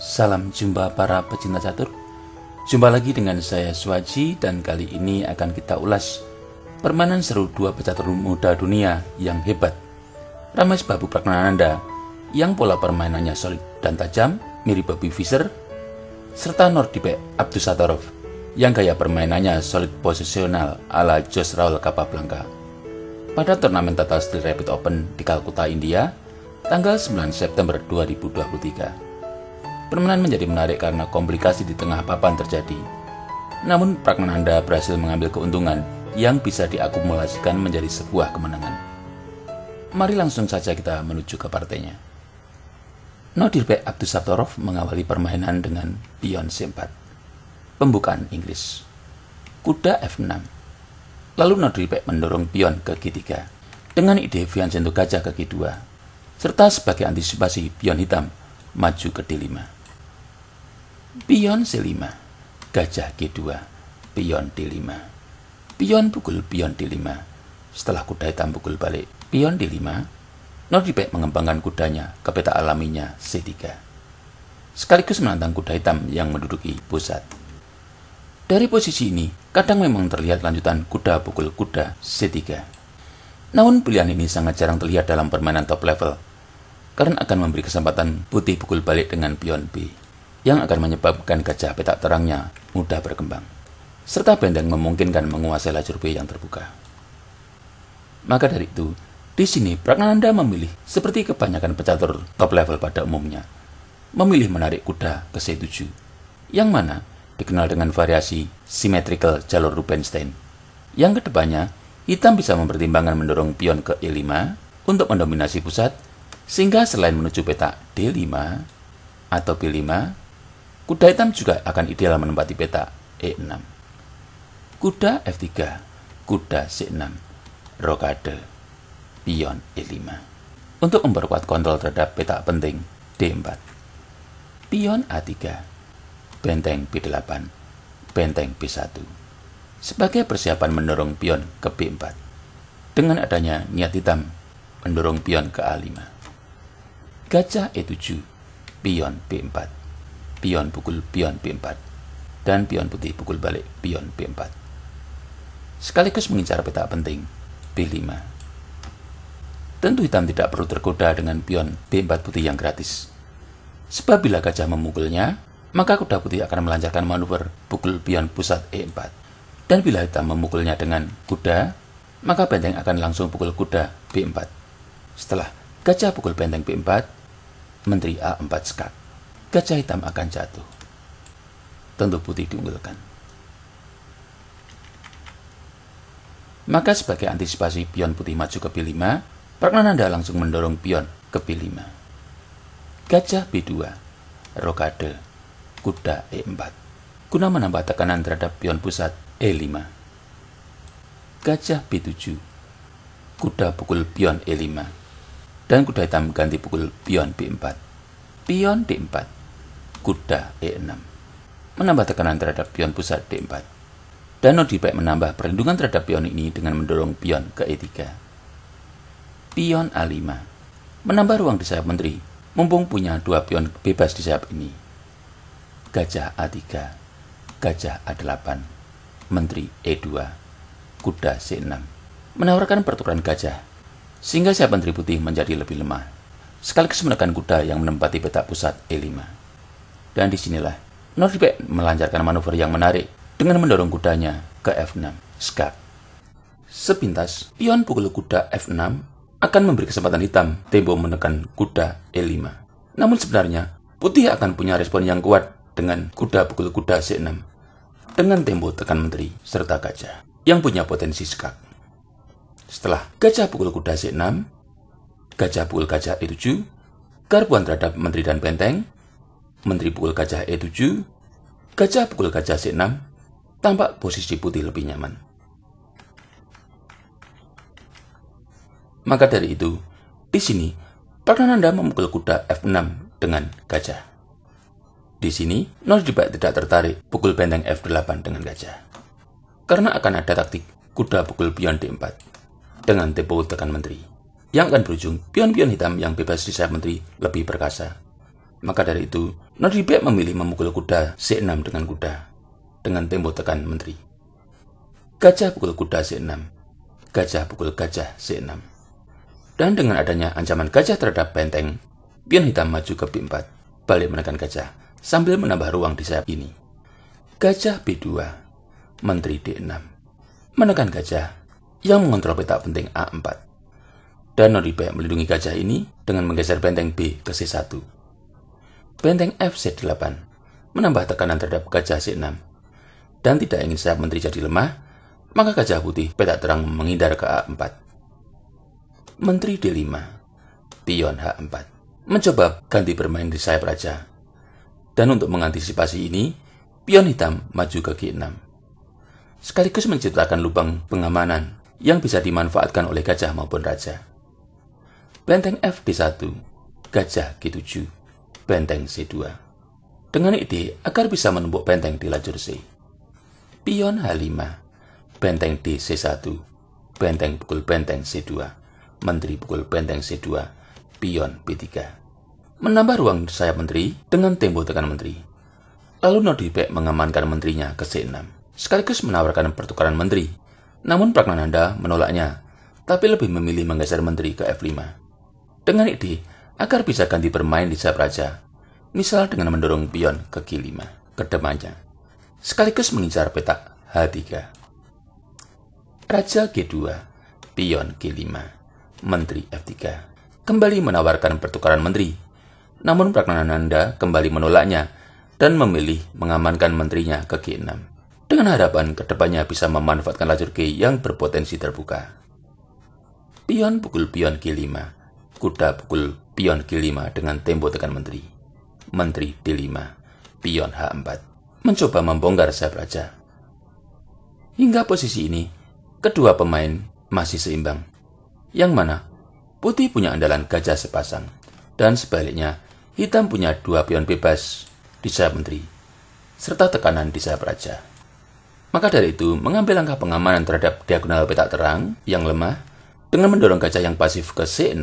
Salam jumpa para pecinta catur. Jumpa lagi dengan saya Swaji dan kali ini akan kita ulas permainan seru dua pecatur muda dunia yang hebat. Ramai Babu Pragnananda yang pola permainannya solid dan tajam mirip Bobby Fischer serta Nordipe Abdusatorov yang gaya permainannya solid posisional ala Josh Raul Capablanca. Pada turnamen Tata Steel Rapid Open di Kalkuta, India, tanggal 9 September 2023. Permainan menjadi menarik karena komplikasi di tengah papan terjadi. Namun, Anda berhasil mengambil keuntungan yang bisa diakumulasikan menjadi sebuah kemenangan. Mari langsung saja kita menuju ke partainya. Nodirbek Abdus Sabtorov mengawali permainan dengan pion C4. Pembukaan Inggris. Kuda F6. Lalu Bek mendorong pion ke G3 dengan ide Vian Jento Gajah ke G2 serta sebagai antisipasi pion hitam maju ke D5 pion C5, gajah G2, pion D5. Pion pukul pion D5. Setelah kuda hitam pukul balik pion D5, Nordibek mengembangkan kudanya ke peta alaminya C3. Sekaligus menantang kuda hitam yang menduduki pusat. Dari posisi ini, kadang memang terlihat lanjutan kuda pukul kuda C3. Namun pilihan ini sangat jarang terlihat dalam permainan top level, karena akan memberi kesempatan putih pukul balik dengan pion B yang akan menyebabkan gajah petak terangnya mudah berkembang, serta benteng memungkinkan menguasai lajur B yang terbuka. Maka dari itu, di sini Prakananda memilih seperti kebanyakan pecatur top level pada umumnya, memilih menarik kuda ke C7, yang mana dikenal dengan variasi symmetrical jalur Rubinstein, yang kedepannya hitam bisa mempertimbangkan mendorong pion ke E5 untuk mendominasi pusat, sehingga selain menuju peta D5 atau B5, Kuda hitam juga akan ideal menempati peta E6. Kuda F3, kuda C6, rokade, pion E5. Untuk memperkuat kontrol terhadap peta penting D4. Pion A3, benteng B8, benteng B1. Sebagai persiapan mendorong pion ke B4. Dengan adanya niat hitam mendorong pion ke A5. Gajah E7, pion B4 pion pukul pion P4 dan pion putih pukul balik pion P4. Sekaligus mengincar peta penting B5. Tentu hitam tidak perlu tergoda dengan pion B4 putih yang gratis. Sebab bila gajah memukulnya, maka kuda putih akan melancarkan manuver pukul pion pusat E4. Dan bila hitam memukulnya dengan kuda, maka benteng akan langsung pukul kuda B4. Setelah gajah pukul benteng B4, menteri A4 skak. Gajah hitam akan jatuh. Tentu putih diunggulkan. Maka sebagai antisipasi pion putih maju ke B5, Pragnananda langsung mendorong pion ke B5. Gajah B2, rokade, kuda E4, guna menambah tekanan terhadap pion pusat E5. Gajah B7, kuda pukul pion E5, dan kuda hitam ganti pukul pion B4. Pion D4 kuda E6. Menambah tekanan terhadap pion pusat D4. Dano di baik menambah perlindungan terhadap pion ini dengan mendorong pion ke E3. Pion A5. Menambah ruang di sayap menteri, mumpung punya dua pion bebas di sayap ini. Gajah A3. Gajah A8. Menteri E2. Kuda C6. Menawarkan pertukaran gajah, sehingga sayap menteri putih menjadi lebih lemah sekaligus menekan kuda yang menempati petak pusat E5. Dan disinilah Norbert melancarkan manuver yang menarik dengan mendorong kudanya ke F6 skak. Sepintas, pion pukul kuda F6 akan memberi kesempatan hitam tembok menekan kuda E5. Namun sebenarnya, putih akan punya respon yang kuat dengan kuda pukul kuda C6 dengan tembok tekan menteri serta gajah yang punya potensi skak. Setelah gajah pukul kuda C6, gajah pukul gajah E7, garpuan terhadap menteri dan benteng, Menteri pukul gajah E7, gajah pukul gajah C6, tampak posisi putih lebih nyaman. Maka dari itu, di sini, Anda memukul kuda F6 dengan gajah. Di sini, Nordibak tidak tertarik pukul benteng F8 dengan gajah. Karena akan ada taktik kuda pukul pion D4 dengan tempo tekan menteri, yang akan berujung pion-pion hitam yang bebas di sayap menteri lebih perkasa maka dari itu, Nadi memilih memukul kuda C6 dengan kuda, dengan tempo tekan menteri. Gajah pukul kuda C6, gajah pukul gajah C6. Dan dengan adanya ancaman gajah terhadap benteng, pion hitam maju ke B4, balik menekan gajah, sambil menambah ruang di sayap ini. Gajah B2, menteri D6, menekan gajah yang mengontrol peta penting A4. Dan Noribe melindungi gajah ini dengan menggeser benteng B ke C1 benteng FC8 menambah tekanan terhadap gajah C6. Dan tidak ingin sayap menteri jadi lemah, maka gajah putih petak terang menghindar ke A4. Menteri D5, pion H4, mencoba ganti bermain di sayap raja. Dan untuk mengantisipasi ini, pion hitam maju ke G6. Sekaligus menciptakan lubang pengamanan yang bisa dimanfaatkan oleh gajah maupun raja. Benteng FD1, gajah G7 benteng C2 dengan ide agar bisa menumbuk benteng di lajur C. Pion H5, benteng D C1, benteng pukul benteng C2, menteri pukul benteng C2, pion B3. Menambah ruang sayap menteri dengan tembok tekan menteri. Lalu Nodibek mengamankan menterinya ke C6, sekaligus menawarkan pertukaran menteri. Namun Pragnananda menolaknya, tapi lebih memilih menggeser menteri ke F5. Dengan ide agar bisa ganti bermain di sayap raja, misal dengan mendorong pion ke G5 ke sekaligus mengincar petak H3. Raja G2, pion G5, menteri F3, kembali menawarkan pertukaran menteri, namun anda kembali menolaknya dan memilih mengamankan menterinya ke G6 dengan harapan kedepannya bisa memanfaatkan lajur G yang berpotensi terbuka. Pion pukul pion G5 Kuda pukul pion G5 dengan tembok tekan menteri. Menteri D5, pion H4. Mencoba membongkar raja Hingga posisi ini, kedua pemain masih seimbang. Yang mana, putih punya andalan gajah sepasang. Dan sebaliknya, hitam punya dua pion bebas di Menteri, serta tekanan di raja Maka dari itu, mengambil langkah pengamanan terhadap diagonal petak terang yang lemah dengan mendorong gajah yang pasif ke C6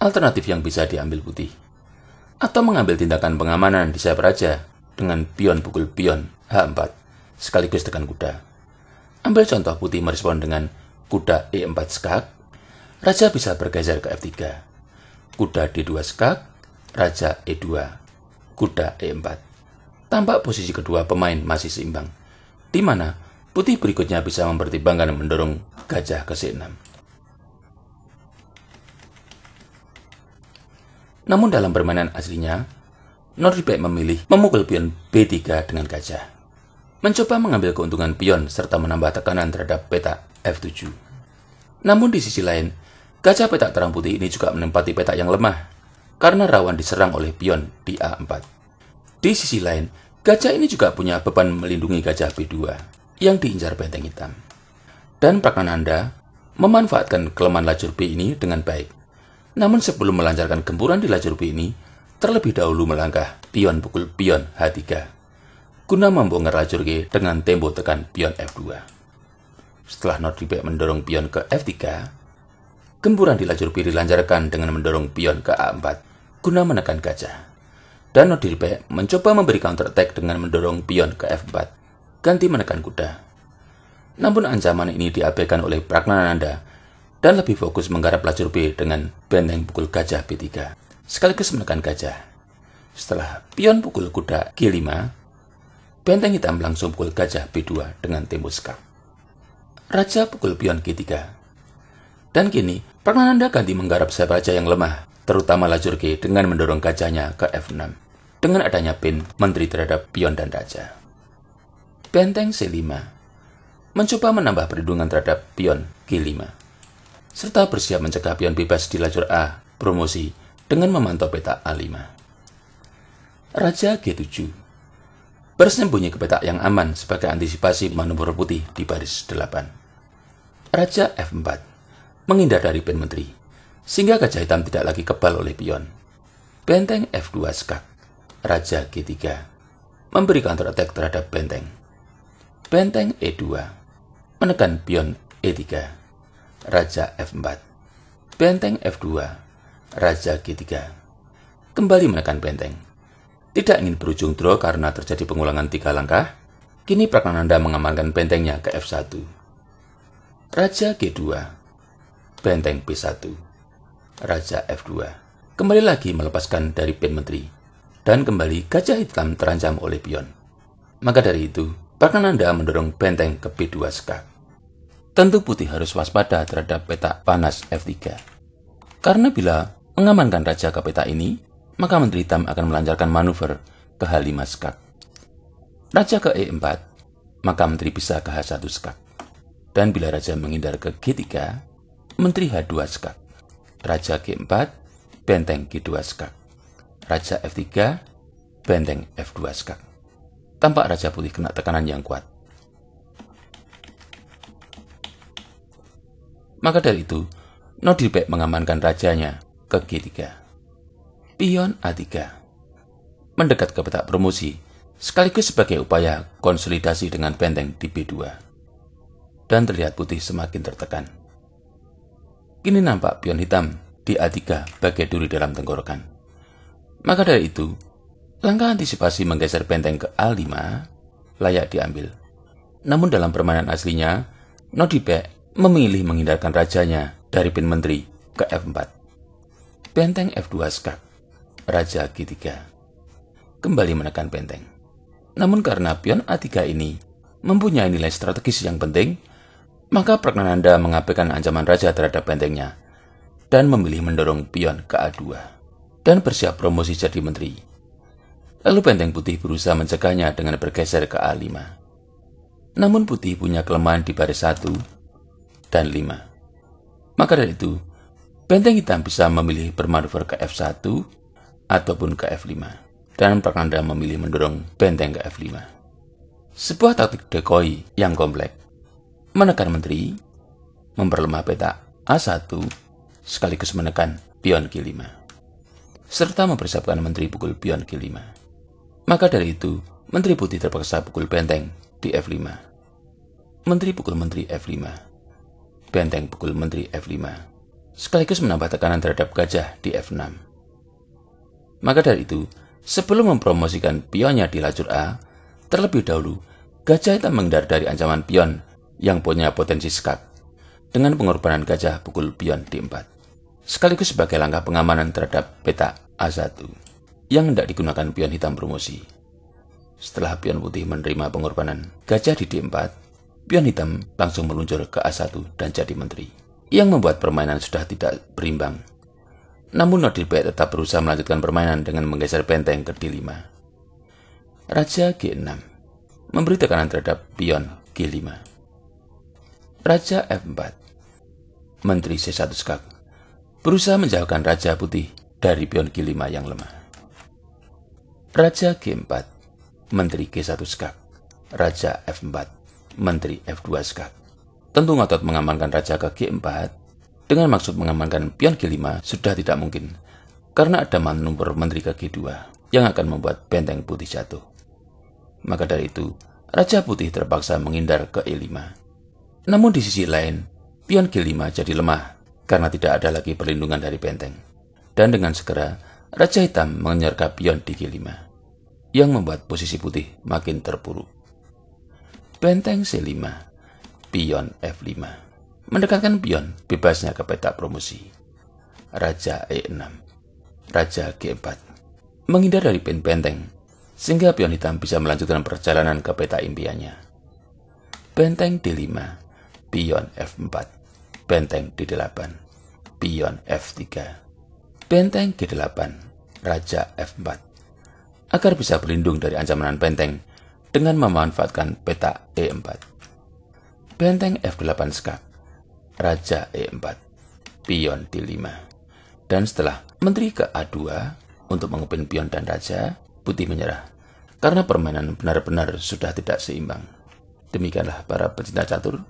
Alternatif yang bisa diambil putih. Atau mengambil tindakan pengamanan di sayap raja dengan pion pukul pion H4 sekaligus tekan kuda. Ambil contoh putih merespon dengan kuda E4 skak, raja bisa bergeser ke F3. Kuda D2 skak, raja E2, kuda E4. Tampak posisi kedua pemain masih seimbang, di mana putih berikutnya bisa mempertimbangkan mendorong gajah ke C6. Namun dalam permainan aslinya, Noribek memilih memukul pion B3 dengan gajah. Mencoba mengambil keuntungan pion serta menambah tekanan terhadap petak F7. Namun di sisi lain, gajah petak terang putih ini juga menempati petak yang lemah karena rawan diserang oleh pion di A4. Di sisi lain, gajah ini juga punya beban melindungi gajah B2 yang diincar benteng hitam. Dan Prakananda memanfaatkan kelemahan lajur B ini dengan baik namun sebelum melancarkan gempuran di lajur B ini, terlebih dahulu melangkah pion pukul pion H3, guna membongkar lajur G dengan tempo tekan pion F2. Setelah Nordibek mendorong pion ke F3, gempuran di lajur B dilancarkan dengan mendorong pion ke A4, guna menekan gajah. Dan Nordibek mencoba memberi counter attack dengan mendorong pion ke F4, ganti menekan kuda. Namun ancaman ini diabaikan oleh Pragnananda dan lebih fokus menggarap lajur B dengan benteng pukul gajah B3, sekaligus menekan gajah. Setelah pion pukul kuda G5, benteng hitam langsung pukul gajah B2 dengan tempo skak. Raja pukul pion G3. Dan kini, anda ganti menggarap sayap raja yang lemah, terutama lajur G dengan mendorong gajahnya ke F6, dengan adanya pin menteri terhadap pion dan raja. Benteng C5 mencoba menambah perlindungan terhadap pion G5 serta bersiap mencegah pion bebas di lajur A, promosi, dengan memantau peta A5. Raja G7 Bersembunyi ke peta yang aman sebagai antisipasi manuver putih di baris 8. Raja F4 Menghindar dari pion menteri, sehingga gajah hitam tidak lagi kebal oleh pion. Benteng F2 skak Raja G3 memberi counter attack terhadap benteng. Benteng E2 menekan pion E3 Raja F4. Benteng F2, Raja G3. Kembali menekan benteng. Tidak ingin berujung draw karena terjadi pengulangan tiga langkah, kini Prakananda mengamankan bentengnya ke F1. Raja G2, benteng B1, Raja F2. Kembali lagi melepaskan dari pin menteri, dan kembali gajah hitam terancam oleh pion. Maka dari itu, Prakananda mendorong benteng ke B2 skak. Tentu putih harus waspada terhadap peta panas F3. Karena bila mengamankan raja ke peta ini, maka menteri tam akan melancarkan manuver ke H5 skak. Raja ke E4, maka menteri bisa ke H1 skak. Dan bila raja menghindar ke G3, menteri H2 skak. Raja G4, benteng G2 skak. Raja F3, benteng F2 skak. Tampak raja putih kena tekanan yang kuat. Maka dari itu, Nodilbek mengamankan rajanya ke G3. Pion A3 mendekat ke petak promosi sekaligus sebagai upaya konsolidasi dengan benteng di B2 dan terlihat putih semakin tertekan. Kini nampak pion hitam di A3 bagai duri dalam tenggorokan. Maka dari itu, langkah antisipasi menggeser benteng ke A5 layak diambil. Namun dalam permainan aslinya, Nodibek memilih menghindarkan rajanya dari pin menteri ke F4. Benteng F2 skak, Raja G3 kembali menekan benteng. Namun karena pion A3 ini mempunyai nilai strategis yang penting, maka Pragnananda mengabaikan ancaman raja terhadap bentengnya dan memilih mendorong pion ke A2 dan bersiap promosi jadi menteri. Lalu benteng putih berusaha mencegahnya dengan bergeser ke A5. Namun putih punya kelemahan di baris 1 dan 5. Maka dari itu, benteng hitam bisa memilih bermanuver ke F1 ataupun ke F5, dan perkanda memilih mendorong benteng ke F5. Sebuah taktik decoy yang kompleks, menekan menteri, memperlemah peta A1, sekaligus menekan pion G5, serta mempersiapkan menteri pukul pion G5. Maka dari itu, menteri putih terpaksa pukul benteng di F5. Menteri pukul menteri F5 benteng pukul menteri F5, sekaligus menambah tekanan terhadap gajah di F6. Maka dari itu, sebelum mempromosikan pionnya di lajur A, terlebih dahulu gajah hitam menghindar dari ancaman pion yang punya potensi skak dengan pengorbanan gajah pukul pion D4, sekaligus sebagai langkah pengamanan terhadap peta A1 yang hendak digunakan pion hitam promosi. Setelah pion putih menerima pengorbanan gajah di D4, Pion hitam langsung meluncur ke A1 dan jadi menteri, yang membuat permainan sudah tidak berimbang. Namun Nodibet tetap berusaha melanjutkan permainan dengan menggeser benteng ke D5. Raja G6 memberi tekanan terhadap pion G5. Raja F4 Menteri C1 skak berusaha menjauhkan Raja Putih dari pion G5 yang lemah. Raja G4 Menteri G1 skak Raja F4 Menteri F2 Skak. Tentu Ngotot mengamankan Raja ke G4 dengan maksud mengamankan pion G5 sudah tidak mungkin karena ada manuver Menteri ke G2 yang akan membuat benteng putih jatuh. Maka dari itu, Raja Putih terpaksa menghindar ke E5. Namun di sisi lain, pion G5 jadi lemah karena tidak ada lagi perlindungan dari benteng. Dan dengan segera, Raja Hitam mengejar pion di G5 yang membuat posisi putih makin terpuruk benteng C5, pion F5. Mendekatkan pion bebasnya ke peta promosi. Raja E6, Raja G4. Menghindar dari pin benteng, sehingga pion hitam bisa melanjutkan perjalanan ke peta impiannya. Benteng D5, pion F4, benteng D8, pion F3, benteng G8, Raja F4. Agar bisa berlindung dari ancaman benteng, dengan memanfaatkan peta E4. Benteng F8 skak, Raja E4, pion D5. Dan setelah Menteri ke A2 untuk mengupin pion dan raja, putih menyerah. Karena permainan benar-benar sudah tidak seimbang. Demikianlah para pecinta catur.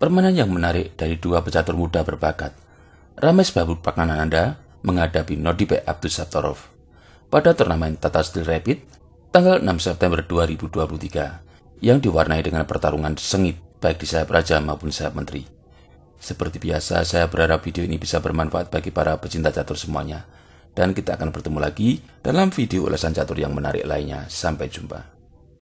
Permainan yang menarik dari dua pecatur muda berbakat. Rames Babut Pakanananda menghadapi Nodipe Abdus Sabtorov pada turnamen Tata Steel Rapid tanggal 6 September 2023 yang diwarnai dengan pertarungan sengit baik di sayap raja maupun sayap menteri. Seperti biasa, saya berharap video ini bisa bermanfaat bagi para pecinta catur semuanya. Dan kita akan bertemu lagi dalam video ulasan catur yang menarik lainnya. Sampai jumpa.